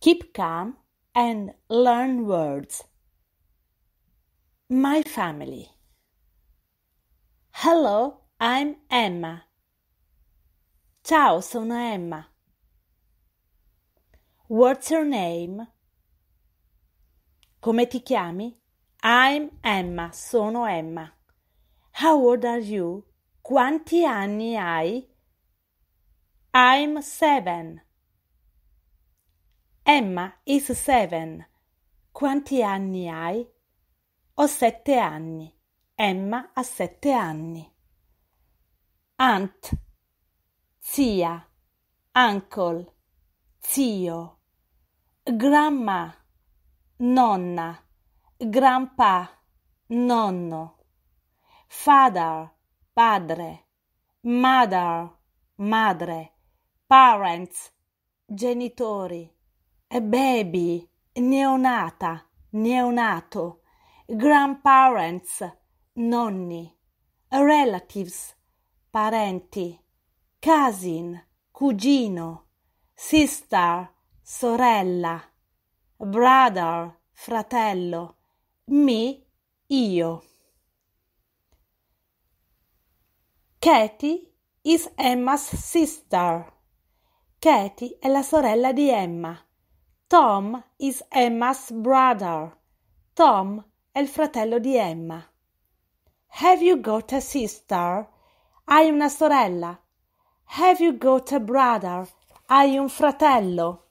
Keep calm and learn words. My family. Hello, I'm Emma. Ciao, sono Emma. What's your name? Come ti chiami? I'm Emma, sono Emma. How old are you? Quanti anni hai? I'm seven. Emma is seven. Quanti anni hai? Ho sette anni. Emma ha sette anni. Aunt, zia, uncle, zio, grandma, nonna, grandpa, nonno, father, padre, mother, madre, parents, genitori a baby, neonata, neonato, grandparents, nonni, relatives, parenti, cousin, cugino, sister, sorella, brother, fratello, me, io. Katie is Emma's sister. Katie è la sorella di Emma. Tom is Emma's brother. Tom è il fratello di Emma. Have you got a sister? Hai una sorella. Have you got a brother? Hai un fratello.